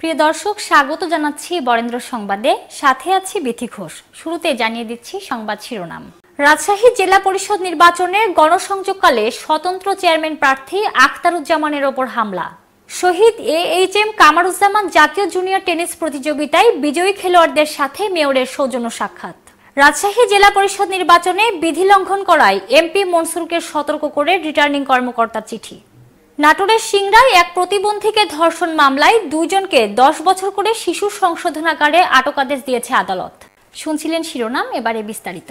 প্রিয় দর্শক স্বাগত জানাচ্ছি বরেন্দ্র সংবাদে সাথে আছি বিথি ঘোষ শুরুতে জানিয়ে দিচ্ছি সংবাদ শিরোনাম রাজশাহী জেলা পরিষদ নির্বাচনে গণসংযোগকালে স্বতন্ত্র চেয়ারম্যান প্রার্থী আখতারুজ্জামানের ওপর হামলা শহীদ এ এইচ এম কামারুজ্জামান জাতীয় জুনিয়র টেনিস প্রতিযোগিতায় বিজয়ী খেলোয়াড়দের সাথে মেয়রের সৌজন্য সাক্ষাৎ রাজশাহী জেলা পরিষদ নির্বাচনে বিধি লঙ্ঘন করায় এমপি মনসুরকে সতর্ক করে রিটার্নিং কর্মকর্তার চিঠি নাটোরের সিংড়ায় এক প্রতিবন্ধীকে ধর্ষণ মামলায় দুইজনকে দশ বছর করে শিশু সংশোধনাগারে আটক আদেশ দিয়েছে আদালত শুনছিলেন শিরোনাম এবারে বিস্তারিত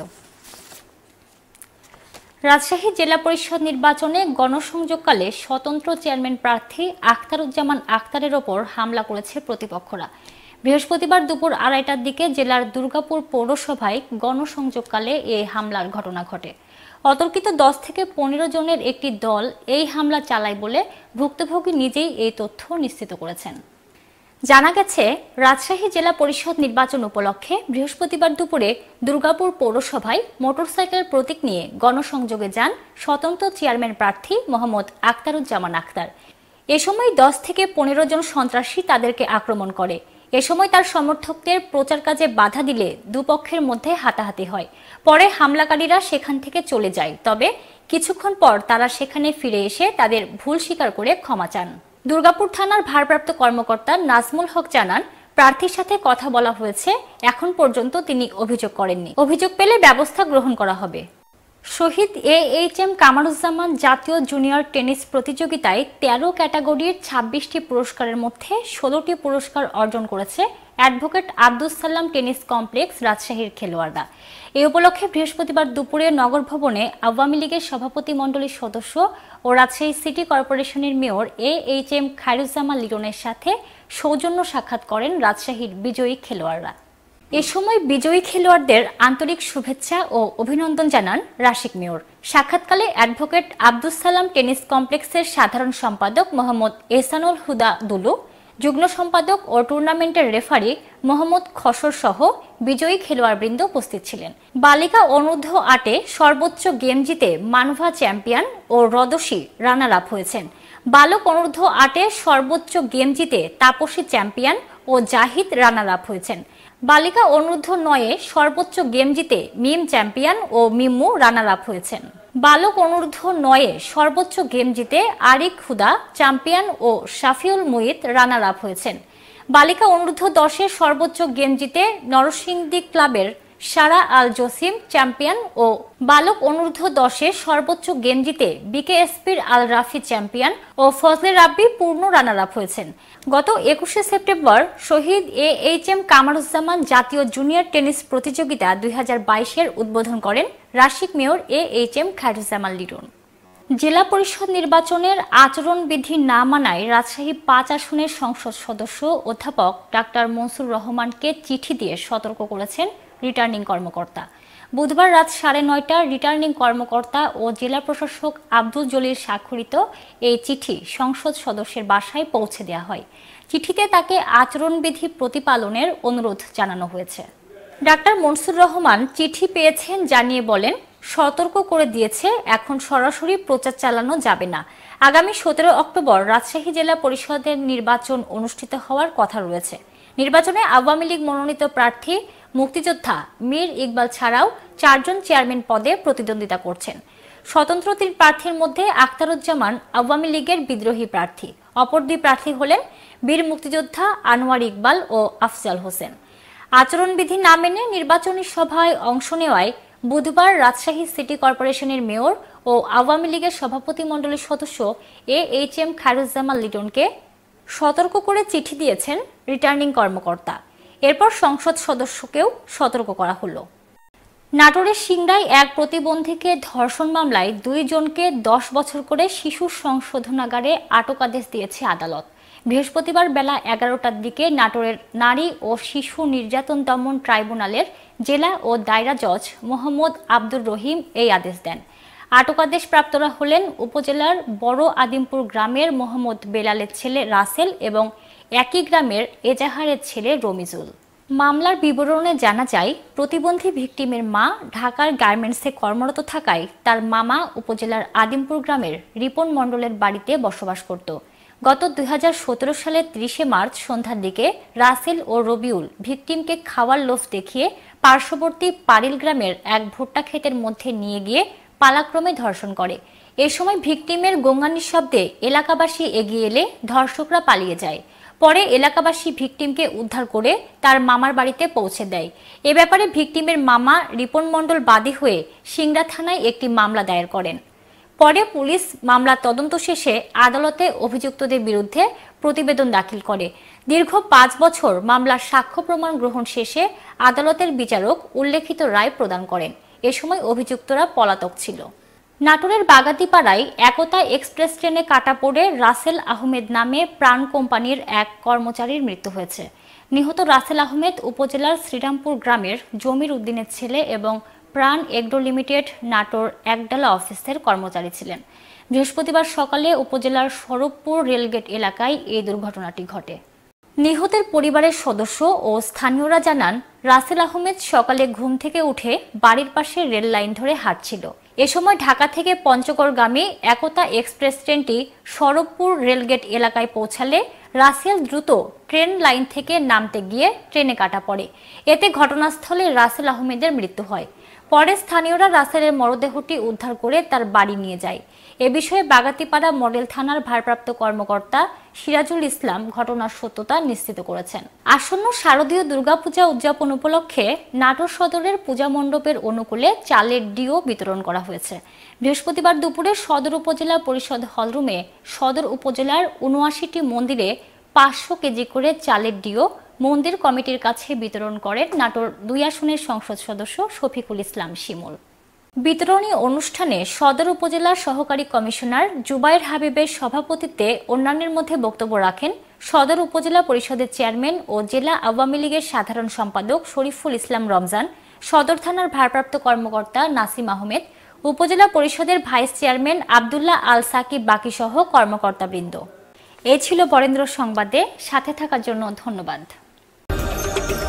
রাজশাহী জেলা পরিষদ নির্বাচনে গণসংযোগকালে স্বতন্ত্র চেয়ারম্যান প্রার্থী আখতারুজ্জামান আখতারের ওপর হামলা করেছে প্রতিপক্ষরা বৃহস্পতিবার দুপুর আড়াইটার দিকে জেলার দুর্গাপুর পৌরসভায় গণসংযোগকালে এ হামলার ঘটনা ঘটে অতর্কিত দশ থেকে পনেরো জনের একটি দল এই হামলা চালায় বলে ভুক্তভোগী নিজেই এই তথ্য নিশ্চিত করেছেন জানা গেছে রাজশাহী জেলা পরিষদ নির্বাচন উপলক্ষে বৃহস্পতিবার দুপুরে দুর্গাপুর পৌরসভায় মোটরসাইকেল প্রতীক নিয়ে গণসংযোগে যান স্বতন্ত্র চেয়ারম্যান প্রার্থী মোহাম্মদ আক্তারুজ্জামান আক্তার এ সময় দশ থেকে পনেরো জন সন্ত্রাসী তাদেরকে আক্রমণ করে এ সময় তার সমর্থকদের প্রচার কাজে বাধা দিলে দুপক্ষের মধ্যে হাতাহাতি হয় পরে হামলাকারীরা সেখান থেকে চলে যায় তবে কিছুক্ষণ পর তারা সেখানে ফিরে এসে তাদের ভুল স্বীকার করে ক্ষমা চান দুর্গাপুর থানার ভারপ্রাপ্ত কর্মকর্তা নাজমুল হক জানান প্রার্থীর সাথে কথা বলা হয়েছে এখন পর্যন্ত তিনি অভিযোগ করেননি অভিযোগ পেলে ব্যবস্থা গ্রহণ করা হবে শহীদ এ এইচ এম কামারুজ্জামান জাতীয় জুনিয়র টেনিস প্রতিযোগিতায় তেরো ক্যাটাগরির ২৬টি পুরস্কারের মধ্যে ১৬টি পুরস্কার অর্জন করেছে advocate Abdus Salam tennis complex রাজশাহীর খেলোয়াড়রা এ উপলক্ষে বৃহস্পতিবার দুপুরে নগর ভবনে আওয়ামী লীগের সভাপতিমণ্ডলীর সদস্য ও রাজশাহী সিটি কর্পোরেশনের mayor A H M Khairuzzaman লিটনের সাথে সৌজন্য সাক্ষাৎ করেন রাজশাহীর বিজয়ী খেলোয়াড়রা এ সময় বিজয়ী খেলোয়াড়দের আন্তরিক শুভেচ্ছা ও অভিনন্দন জানান রাশিক মেয়র সাক্ষাৎকালে অ্যাডভোকেট আব্দুস সালাম টেনিস কমপ্লেক্সের সাধারণ সম্পাদক মোহাম্মদ এহসানুল হুদা দুলু যুগ্ম সম্পাদক ও টুর্নামেন্টের রেফারি মোহাম্মদ খসর সহ বিজয়ী খেলোয়াড়বৃন্দ উপস্থিত ছিলেন বালিকা অনূর্ধ্ব আটে সর্বোচ্চ গেম জিতে মানভা চ্যাম্পিয়ন ও রদসী রানার আপ হয়েছেন বালক অনূর্ধ্ব আটে সর্বোচ্চ গেম জিতে তাপসী চ্যাম্পিয়ন ও জাহিদ রানার আপ হয়েছেন বালিকা অনুরুদ্ধ নয়ে সর্বোচ্চ গেম জিতে মিম চ্যাম্পিয়ন ও মিম্মু রানার আপ হয়েছেন বালক অনুরুদ্ধ নয়ে সর্বোচ্চ গেম জিতে আরিক হুদা চ্যাম্পিয়ন ও শাফিউল মুহিত রানার আপ হয়েছেন বালিকা অনুরুদ্ধ দশে সর্বোচ্চ গেম জিতে নরসিংদী ক্লাবের সারা আল জসিম চ্যাম্পিয়ন ও বালক অনুরুদ্ধ দশে সর্বোচ্চ গেম জিতে বিকেএসপির আল রাফি চ্যাম্পিয়ন ও ফজলে রাব্বি পূর্ণ রানার আপ হয়েছেন গত একুশে সেপ্টেম্বর শহীদ এ এইচ এম কামারুজ্জামান জাতীয় জুনিয়র টেনিস প্রতিযোগিতা দুই হাজার বাইশের উদ্বোধন করেন Rasik mayor A H M Khairuzzaman Liton জেলা পরিষদ নির্বাচনের আচরণবিধি না মানায় রাজশাহী পাঁচ আসনের সংসদ সদস্য অধ্যাপক ডাক্তার মনসুর রহমানকে চিঠি দিয়ে সতর্ক করেছেন রিটার্নিং কর্মকর্তা বুধবার রাত সাড়ে নয়টা রিটার্নিং কর্মকর্তা ও জেলা প্রশাসক আব্দুল জলিল স্বাক্ষরিত এই চিঠি সংসদ সদস্যের বাসায় পৌঁছে দেওয়া হয় চিঠিতে তাকে আচরণবিধি প্রতিপালনের অনুরোধ জানানো হয়েছে ডাক্তার মনসুর রহমান চিঠি পেয়েছেন জানিয়ে বলেন সতর্ক করে দিয়েছে এখন সরাসরি প্রচার চালানো যাবে না আগামী সতেরো অক্টোবর রাজশাহী জেলা পরিষদের নির্বাচন অনুষ্ঠিত হওয়ার কথা রয়েছে নির্বাচনে আওয়ামী লীগ মনোনীত প্রার্থী মুক্তিযোদ্ধা মীর ইকবাল ছাড়াও চারজন চেয়ারম্যান পদে প্রতিদ্বন্দ্বিতা করছেন স্বতন্ত্র তিন প্রার্থীর মধ্যে আখতারুজ্জামান আওয়ামী লীগের বিদ্রোহী প্রার্থী অপর দুই প্রার্থী হলেন বীর মুক্তিযোদ্ধা আনোয়ার ইকবাল ও আফজাল হোসেন আচরণবিধি না মেনে নির্বাচনী সভায় অংশ নেওয়ায় বুধবার রাজশাহী সিটি কর্পোরেশনের মেয়র ও আওয়ামী লীগের সভাপতিমণ্ডলীর সদস্য এ এইচ এম খায়রুজ্জামান লিটনকে সতর্ক করে চিঠি দিয়েছেন রিটার্নিং কর্মকর্তা এরপর সংসদ সদস্যকেও সতর্ক করা হলো নাটোরের সিংড়ায় এক প্রতিবন্ধীকে ধর্ষণ মামলায় দুই জনকে দশ বছর করে শিশু সংশোধনাগারে আটক আদেশ দিয়েছে আদালত বৃহস্পতিবার বেলা এগারোটার দিকে নাটোরের নারী ও শিশু নির্যাতন দমন ট্রাইব্যুনালের জেলা ও দায়রা জজ মোহাম্মদ আব্দুর রহিম এই আদেশ দেন আটকাদেশ প্রাপ্তরা হলেন উপজেলার বড় আদিমপুর গ্রামের মোহাম্মদ বেলালের ছেলে রাসেল এবং একই গ্রামের এজাহারের ছেলে রমিজুল মামলার বিবরণে জানা যায় প্রতিবন্ধী ভিকটিমের মা ঢাকার গার্মেন্টসে কর্মরত থাকায় তার মামা উপজেলার আদিমপুর গ্রামের রিপন মণ্ডলের বাড়িতে বসবাস করত গত দুই সালের ত্রিশে মার্চ সন্ধ্যার দিকে রাসেল ও রবিউল ভিকটিমকে খাওয়ার লোভ দেখিয়ে পার্শ্ববর্তী পারিল গ্রামের এক ভুট্টা ক্ষেতের মধ্যে নিয়ে গিয়ে পালাক্রমে ধর্ষণ করে এ সময় ভিকটিমের গঙ্গানির শব্দে এলাকাবাসী এগিয়ে এলে ধর্ষকরা পালিয়ে যায় পরে এলাকাবাসী ভিকটিমকে উদ্ধার করে তার মামার বাড়িতে পৌঁছে দেয় এ ব্যাপারে ভিকটিমের মামা রিপন মণ্ডল বাদী হয়ে সিংড়া থানায় একটি মামলা দায়ের করেন পরে পুলিশ মামলা তদন্ত শেষে আদালতে অভিযুক্তদের বিরুদ্ধে প্রতিবেদন দাখিল করে দীর্ঘ পাঁচ বছর মামলার সাক্ষ্য প্রমাণ গ্রহণ শেষে আদালতের বিচারক উল্লেখিত রায় প্রদান করেন এ সময় অভিযুক্তরা পলাতক ছিল নাটোরের বাগাতিপাড়ায় একতা এক্সপ্রেস ট্রেনে কাটা পড়ে রাসেল আহমেদ নামে প্রাণ কোম্পানির এক কর্মচারীর মৃত্যু হয়েছে নিহত রাসেল আহমেদ উপজেলার শ্রীরামপুর গ্রামের জমির উদ্দিনের ছেলে এবং প্রাণ এগ্রো লিমিটেড নাটোর একডালা অফিসের কর্মচারী ছিলেন বৃহস্পতিবার সকালে উপজেলার স্বরূপপুর রেলগেট এলাকায় এই দুর্ঘটনাটি ঘটে নিহতের পরিবারের সদস্য ও স্থানীয়রা জানান রাসেল আহমেদ সকালে ঘুম থেকে উঠে বাড়ির পাশে রেল লাইন ধরে হাঁটছিল এ সময় ঢাকা থেকে পঞ্চগড়গামী একতা এক্সপ্রেস ট্রেনটি সরবপুর রেলগেট এলাকায় পৌঁছালে রাসেল দ্রুত ট্রেন লাইন থেকে নামতে গিয়ে ট্রেনে কাটা পড়ে এতে ঘটনাস্থলে রাসেল আহমেদের মৃত্যু হয় পরে স্থানীয়রা রাসেলের মরদেহটি উদ্ধার করে তার বাড়ি নিয়ে যায় এ বিষয়ে বাগাতিপাড়া মডেল থানার ভারপ্রাপ্ত কর্মকর্তা সিরাজুল ইসলাম ঘটনার সত্যতা নিশ্চিত করেছেন আসন্ন শারদীয় দুর্গাপূজা উদযাপন উপলক্ষে নাটোর সদরের পূজা মণ্ডপের অনুকূলে চালের ডিও বিতরণ করা হয়েছে বৃহস্পতিবার দুপুরে সদর উপজেলা পরিষদ হলরুমে সদর উপজেলার উনআশিটি মন্দিরে পাঁচশো কেজি করে চালের ডিও মন্দির কমিটির কাছে বিতরণ করেন নাটোর দুই আসনের সংসদ সদস্য শফিকুল ইসলাম শিমুল বিতরণী অনুষ্ঠানে সদর উপজেলার সহকারী কমিশনার জুবাইর হাবিবের সভাপতিত্বে অন্যান্যের মধ্যে বক্তব্য রাখেন সদর উপজেলা পরিষদের চেয়ারম্যান ও জেলা আওয়ামী লীগের সাধারণ সম্পাদক শরীফুল ইসলাম রমজান সদর থানার ভারপ্রাপ্ত কর্মকর্তা নাসিম আহমেদ উপজেলা পরিষদের ভাইস চেয়ারম্যান আবদুল্লাহ আল সাকিব বাকি সহ কর্মকর্তাবৃন্দ এ ছিল বরেন্দ্র সংবাদে সাথে থাকার জন্য ধন্যবাদ Thank you.